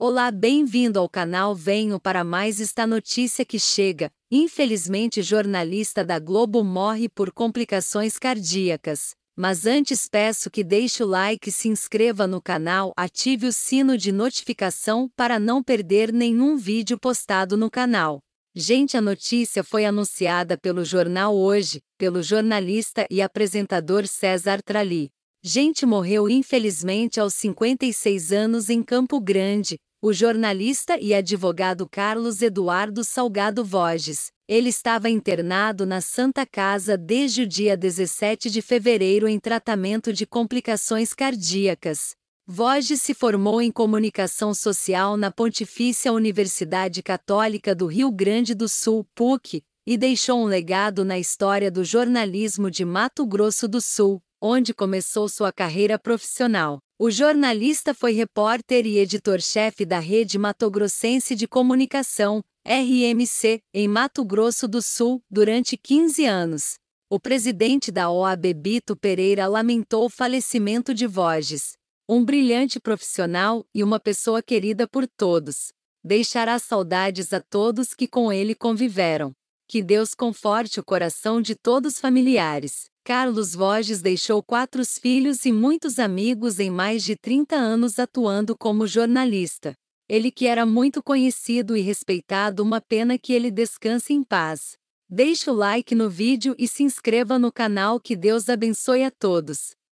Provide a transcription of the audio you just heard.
Olá, bem-vindo ao canal Venho para mais esta notícia que chega. Infelizmente, jornalista da Globo morre por complicações cardíacas. Mas antes peço que deixe o like, se inscreva no canal, ative o sino de notificação para não perder nenhum vídeo postado no canal. Gente, a notícia foi anunciada pelo jornal Hoje, pelo jornalista e apresentador César Trali. Gente morreu infelizmente aos 56 anos em Campo Grande, o jornalista e advogado Carlos Eduardo Salgado Voges. Ele estava internado na Santa Casa desde o dia 17 de fevereiro em tratamento de complicações cardíacas. Voges se formou em comunicação social na Pontifícia Universidade Católica do Rio Grande do Sul, PUC, e deixou um legado na história do jornalismo de Mato Grosso do Sul onde começou sua carreira profissional. O jornalista foi repórter e editor-chefe da Rede Matogrossense de Comunicação, RMC, em Mato Grosso do Sul, durante 15 anos. O presidente da OAB Bito Pereira lamentou o falecimento de Voges. Um brilhante profissional e uma pessoa querida por todos. Deixará saudades a todos que com ele conviveram. Que Deus conforte o coração de todos os familiares. Carlos Voges deixou quatro filhos e muitos amigos em mais de 30 anos atuando como jornalista. Ele que era muito conhecido e respeitado, uma pena que ele descanse em paz. Deixe o like no vídeo e se inscreva no canal que Deus abençoe a todos.